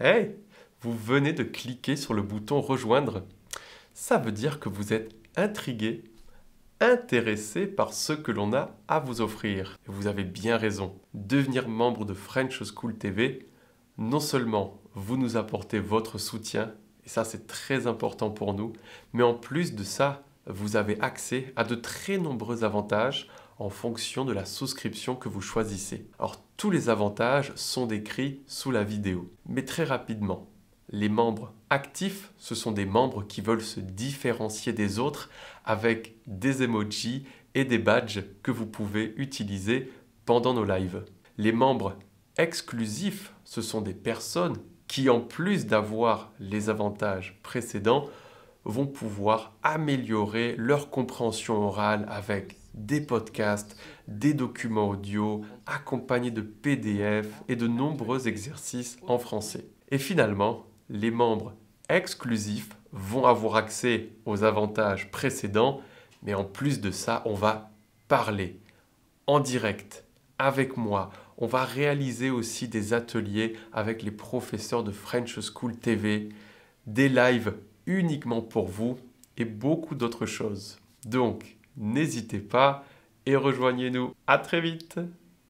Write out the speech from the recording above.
Hey, vous venez de cliquer sur le bouton Rejoindre. Ça veut dire que vous êtes intrigué, intéressé par ce que l'on a à vous offrir. Et vous avez bien raison. Devenir membre de French School TV, non seulement vous nous apportez votre soutien, et ça c'est très important pour nous, mais en plus de ça, vous avez accès à de très nombreux avantages en fonction de la souscription que vous choisissez. Or, tous les avantages sont décrits sous la vidéo. Mais très rapidement, les membres actifs, ce sont des membres qui veulent se différencier des autres avec des emojis et des badges que vous pouvez utiliser pendant nos lives. Les membres exclusifs, ce sont des personnes qui, en plus d'avoir les avantages précédents, vont pouvoir améliorer leur compréhension orale avec des podcasts, des documents audio, accompagnés de PDF et de nombreux exercices en français. Et finalement, les membres exclusifs vont avoir accès aux avantages précédents, mais en plus de ça, on va parler en direct avec moi. On va réaliser aussi des ateliers avec les professeurs de French School TV, des lives uniquement pour vous et beaucoup d'autres choses. Donc, n'hésitez pas et rejoignez-nous. À très vite